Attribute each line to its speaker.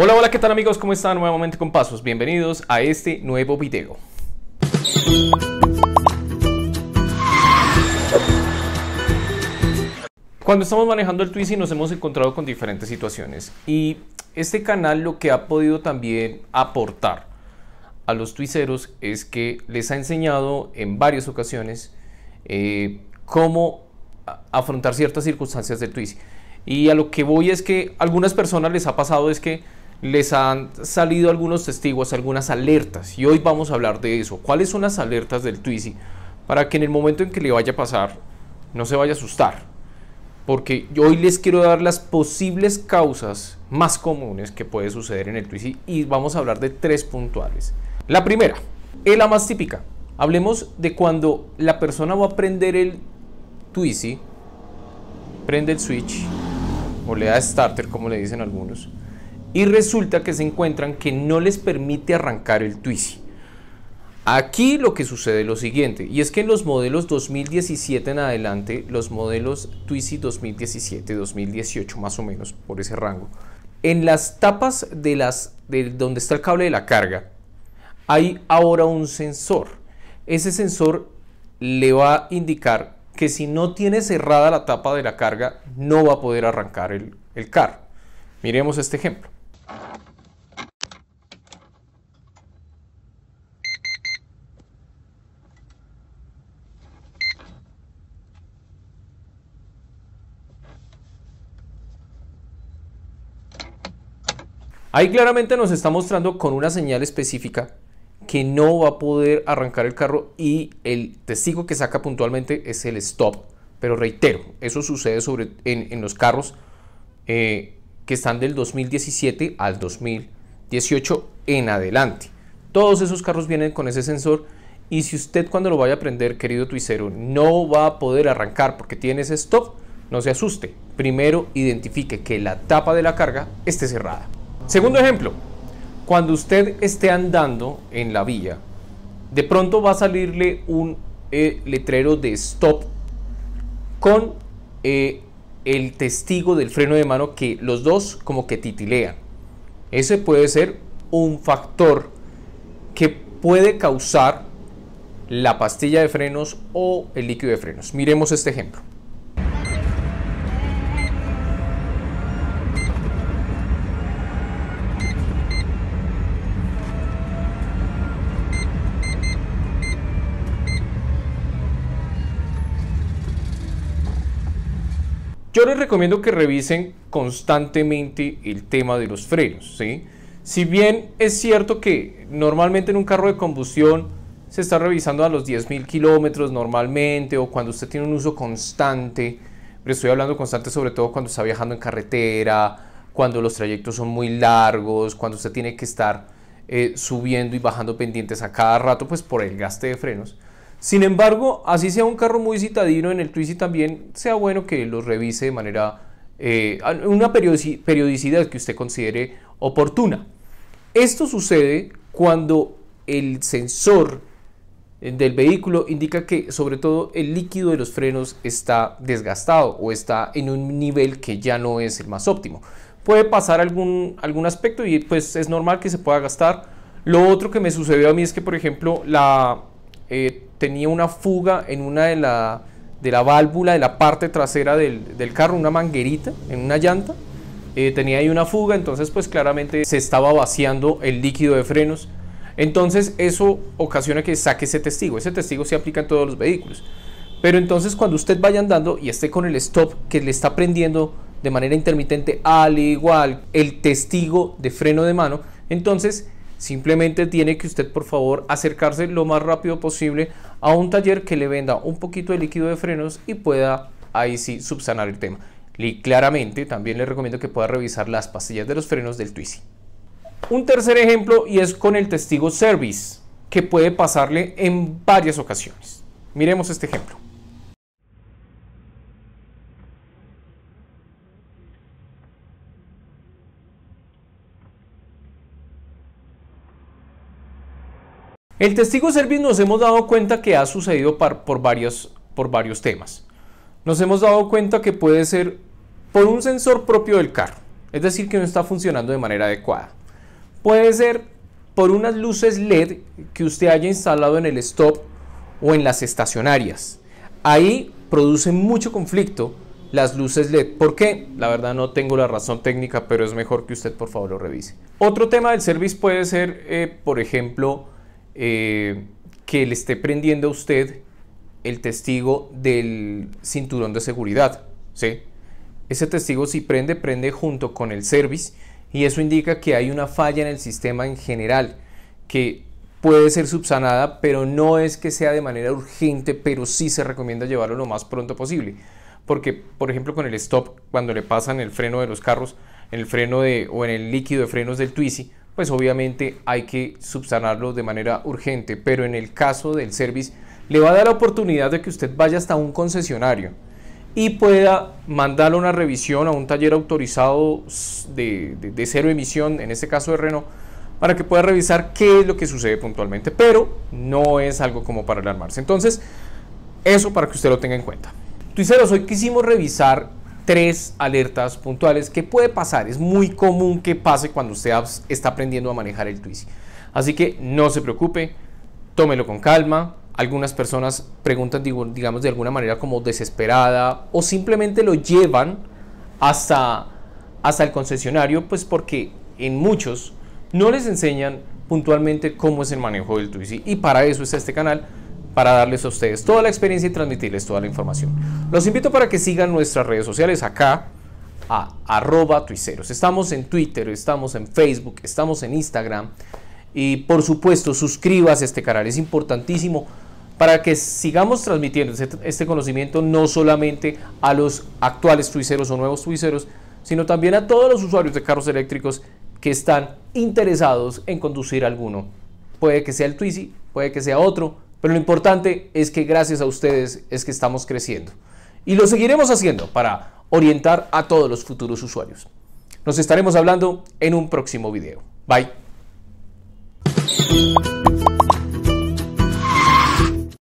Speaker 1: Hola, hola, ¿qué tal amigos? ¿Cómo están? Nuevamente con Pasos. Bienvenidos a este nuevo video. Cuando estamos manejando el Twizy nos hemos encontrado con diferentes situaciones y este canal lo que ha podido también aportar a los twiceros es que les ha enseñado en varias ocasiones eh, cómo afrontar ciertas circunstancias del Twizy. Y a lo que voy es que a algunas personas les ha pasado es que les han salido algunos testigos, algunas alertas, y hoy vamos a hablar de eso. ¿Cuáles son las alertas del Twizy? Para que en el momento en que le vaya a pasar, no se vaya a asustar. Porque hoy les quiero dar las posibles causas más comunes que puede suceder en el Twizy y vamos a hablar de tres puntuales. La primera es la más típica. Hablemos de cuando la persona va a prender el Twizy, prende el switch o le da starter como le dicen algunos y resulta que se encuentran que no les permite arrancar el Twizy. Aquí lo que sucede es lo siguiente, y es que en los modelos 2017 en adelante, los modelos Twizy 2017, 2018 más o menos, por ese rango, en las tapas de las donde está el cable de la carga, hay ahora un sensor. Ese sensor le va a indicar que si no tiene cerrada la tapa de la carga, no va a poder arrancar el, el carro. Miremos este ejemplo. Ahí claramente nos está mostrando con una señal específica que no va a poder arrancar el carro y el testigo que saca puntualmente es el stop. Pero reitero, eso sucede sobre, en, los carros eh, que están del 2017 al 2018 en adelante. Todos esos carros vienen con ese sensor y si usted cuando lo vaya a prender, querido tuicero, no va a poder arrancar porque tiene ese stop, no se asuste. Primero identifique que la tapa de la carga esté cerrada. Segundo ejemplo, cuando usted esté andando en la vía, de pronto va a salirle un eh, letrero de stop con eh, el testigo del freno de mano que los dos como que titilean. Ese puede ser un factor que puede causar la pastilla de frenos o el líquido de frenos. Miremos este ejemplo. Yo les recomiendo que revisen constantemente el tema de los frenos. ¿sí? Si bien es cierto que normalmente en un carro de combustión se está revisando a los 10.000 kilómetros normalmente o cuando usted tiene un uso constante, pero estoy hablando constante sobre todo cuando está viajando en carretera, cuando los trayectos son muy largos, cuando usted tiene que estar eh, subiendo y bajando pendientes a cada rato, pues por el gasto de frenos. Sin embargo, así sea un carro muy citadino, en el Twizy también sea bueno que lo revise de manera, eh, una periodicidad que usted considere oportuna. Esto sucede cuando el sensor eh, del vehículo indica que sobre todo el líquido de los frenos está desgastado o está en un nivel que ya no es el más óptimo. Puede pasar algún, algún aspecto y pues es normal que se pueda gastar. Lo otro que me sucedió a mí es que por ejemplo la, eh, tenía una fuga en una de la, de la válvula de la parte trasera del, carro, una manguerita en una llanta. Eh, tenía ahí una fuga, entonces pues claramente se estaba vaciando el líquido de frenos. Entonces eso ocasiona que saque ese testigo. Ese testigo se aplica en todos los vehículos. Pero entonces cuando usted vaya andando y esté con el stop que le está prendiendo de manera intermitente al igual el testigo de freno de mano, entonces simplemente tiene que usted por favor acercarse lo más rápido posible a un taller que le venda un poquito de líquido de frenos y pueda ahí sí subsanar el tema. Y claramente también le recomiendo que pueda revisar las pastillas de los frenos del Twizy. Un tercer ejemplo y es con el testigo service, que puede pasarle en varias ocasiones. Miremos este ejemplo. El testigo service nos hemos dado cuenta que ha sucedido por, varios, por varios temas. Nos hemos dado cuenta que puede ser por un sensor propio del carro, es decir, que no está funcionando de manera adecuada. Puede ser por unas luces LED que usted haya instalado en el stop o en las estacionarias. Ahí produce mucho conflicto las luces LED. ¿Por qué? La verdad no tengo la razón técnica, pero es mejor que usted por favor lo revise. Otro tema del service puede ser, eh, por ejemplo, eh, que le esté prendiendo a usted el testigo del cinturón de seguridad. ¿sí? Ese testigo si prende, prende junto con el service y eso indica que hay una falla en el sistema en general que puede ser subsanada, pero no es que sea de manera urgente, pero sí se recomienda llevarlo lo más pronto posible. Porque, por ejemplo, con el stop, cuando le pasan el freno de los carros, en el freno de, o en el líquido de frenos del Twizy, pues obviamente hay que subsanarlo de manera urgente. Pero en el caso del service, le va a dar la oportunidad de que usted vaya hasta un concesionario y pueda mandarle una revisión a un taller autorizado de, cero emisión, en este caso de Renault, para que pueda revisar qué es lo que sucede puntualmente. Pero no es algo como para alarmarse. Entonces, eso para que usted lo tenga en cuenta. Tuiceros, hoy quisimos revisar tres alertas puntuales que puede pasar. Es muy común que pase cuando usted está aprendiendo a manejar el Twizy. Así que no se preocupe, tómelo con calma. Algunas personas preguntan, digamos, de alguna manera como desesperada o simplemente lo llevan hasta, hasta el concesionario, pues porque en muchos no les enseñan puntualmente cómo es el manejo del Twizy. Y para eso es este canal para darles a ustedes toda la experiencia y transmitirles toda la información. Los invito para que sigan nuestras redes sociales acá a arroba tuiceros. Estamos en Twitter, estamos en Facebook, estamos en Instagram. Y por supuesto, suscríbase a este canal, es importantísimo para que sigamos transmitiendo este, este conocimiento no solamente a los actuales tuiceros o nuevos tuiceros, sino también a todos los usuarios de carros eléctricos que están interesados en conducir alguno. Puede que sea el Twizy, puede que sea otro, pero lo importante es que gracias a ustedes es que estamos creciendo. Y lo seguiremos haciendo para orientar a todos los futuros usuarios. Nos estaremos hablando en un próximo video. Bye.